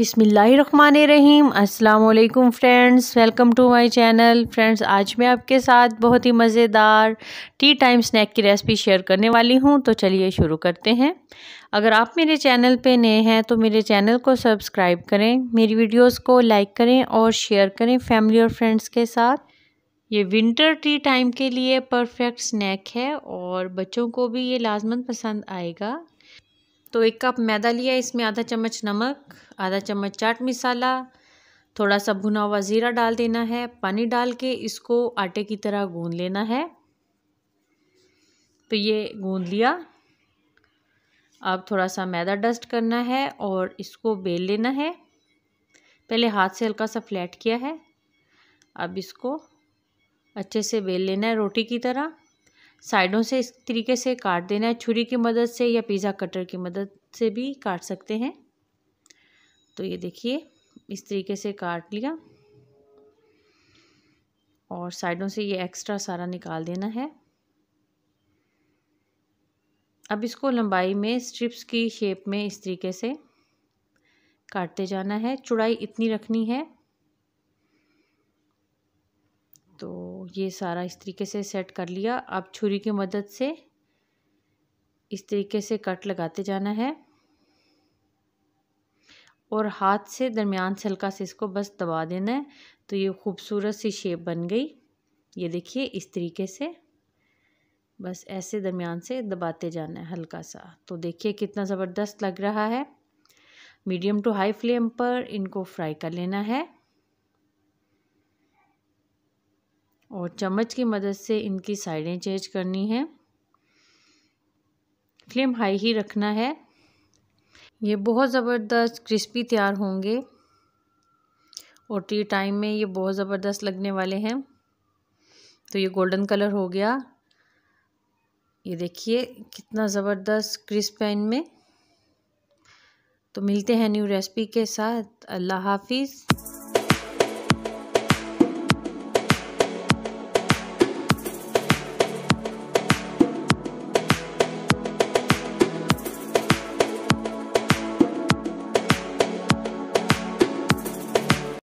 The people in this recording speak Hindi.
अस्सलाम वालेकुम friends welcome to my channel friends आज मैं आपके साथ बहुत ही मज़ेदार टी टाइम स्नैक की रेसिपी शेयर करने वाली हूं तो चलिए शुरू करते हैं अगर आप मेरे चैनल पे नए हैं तो मेरे चैनल को सब्सक्राइब करें मेरी वीडियोस को लाइक करें और शेयर करें फैमिली और फ्रेंड्स के साथ ये विंटर टी टाइम के लिए परफेक्ट स्नैक है और बच्चों को भी ये लाजमन पसंद आएगा तो एक कप मैदा लिया इसमें आधा चम्मच नमक आधा चम्मच चाट मसाला थोड़ा सा भुना हुआ ज़ीरा डाल देना है पानी डाल के इसको आटे की तरह गूंद लेना है तो ये गूंद लिया अब थोड़ा सा मैदा डस्ट करना है और इसको बेल लेना है पहले हाथ से हल्का सा फ्लैट किया है अब इसको अच्छे से बेल लेना है रोटी की तरह साइडों से इस तरीके से काट देना है छुरी की मदद से या पिज़्ज़ा कटर की मदद से भी काट सकते हैं तो ये देखिए इस तरीके से काट लिया और साइडों से ये एक्स्ट्रा सारा निकाल देना है अब इसको लंबाई में स्ट्रिप्स की शेप में इस तरीके से काटते जाना है चौड़ाई इतनी रखनी है तो ये सारा इस तरीके से सेट कर लिया अब छुरी की मदद से इस तरीके से कट लगाते जाना है और हाथ से दरमियान से हल्का से इसको बस दबा देना है तो ये खूबसूरत सी शेप बन गई ये देखिए इस तरीके से बस ऐसे दरमियान से दबाते जाना है हल्का सा तो देखिए कितना ज़बरदस्त लग रहा है मीडियम टू हाई फ्लेम पर इनको फ्राई कर लेना है और चम्मच की मदद से इनकी साइडें चेंज करनी है फ्लेम हाई ही रखना है ये बहुत ज़बरदस्त क्रिस्पी तैयार होंगे और टी टाइम में ये बहुत ज़बरदस्त लगने वाले हैं तो ये गोल्डन कलर हो गया ये देखिए कितना ज़बरदस्त क्रिस्प है इनमें तो मिलते हैं न्यू रेसिपी के साथ अल्लाह हाफिज़